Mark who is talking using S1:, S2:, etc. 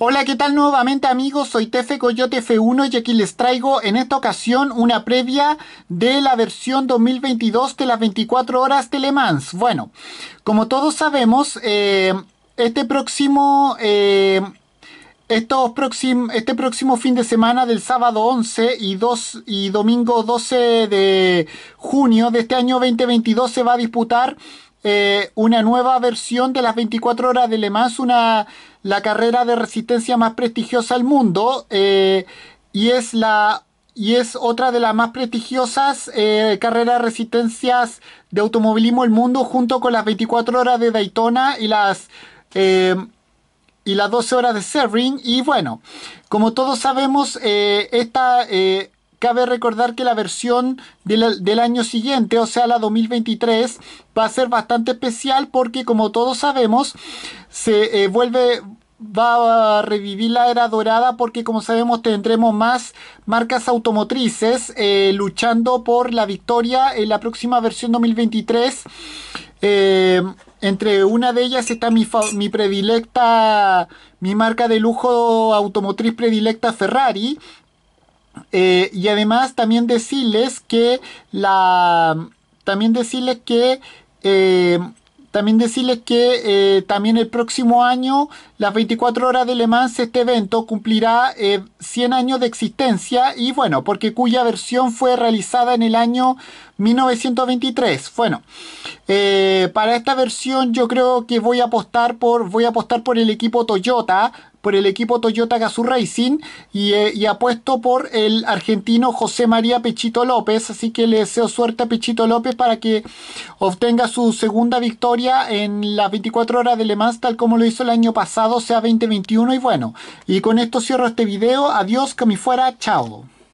S1: Hola, ¿qué tal nuevamente amigos? Soy Tefe Coyote F1 y aquí les traigo en esta ocasión una previa de la versión 2022 de las 24 horas de Le Mans. Bueno, como todos sabemos, eh, este próximo... Eh, estos este próximo fin de semana del sábado 11 y, y domingo 12 de junio de este año 2022 se va a disputar eh, una nueva versión de las 24 horas de Le Mans, una, la carrera de resistencia más prestigiosa del mundo, eh, y, es la, y es otra de las más prestigiosas eh, carreras de resistencias de automovilismo del mundo, junto con las 24 horas de Daytona y las y las 12 horas de Sebring. Y bueno, como todos sabemos, esta, Cabe recordar que la versión del, año siguiente, o sea, la 2023, va a ser bastante especial porque, como todos sabemos, se eh, vuelve va a revivir la era dorada porque como sabemos tendremos más marcas automotrices eh, luchando por la victoria en la próxima versión 2023 eh, entre una de ellas está mi, mi, predilecta, mi marca de lujo automotriz predilecta Ferrari, eh, y además también decirles que la... También decirles que... Eh, también decirles que eh, también el próximo año, las 24 horas de Le Mans, este evento cumplirá 100 años de existencia y bueno, porque cuya versión fue realizada en el año 1923. Bueno, para esta versión yo creo que voy a apostar por, voy a apostar por el equipo Toyota por el equipo Toyota Gazoo Racing eh, y, apuesto por el argentino José María Pechito López. Así que le deseo suerte a Pechito López para que obtenga su segunda victoria en las 24 horas de Le Mans, tal como lo hizo el año pasado, sea 2021. Y bueno, y con esto cierro este video. Adiós, que me fuera. Chao.